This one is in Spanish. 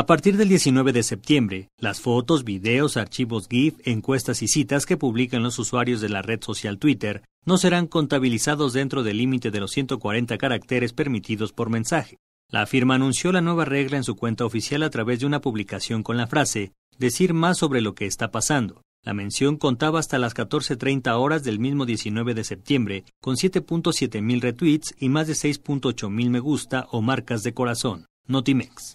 A partir del 19 de septiembre, las fotos, videos, archivos GIF, encuestas y citas que publican los usuarios de la red social Twitter no serán contabilizados dentro del límite de los 140 caracteres permitidos por mensaje. La firma anunció la nueva regla en su cuenta oficial a través de una publicación con la frase Decir más sobre lo que está pasando. La mención contaba hasta las 14.30 horas del mismo 19 de septiembre, con 7.7 mil retweets y más de 6.8 mil me gusta o marcas de corazón. Notimex.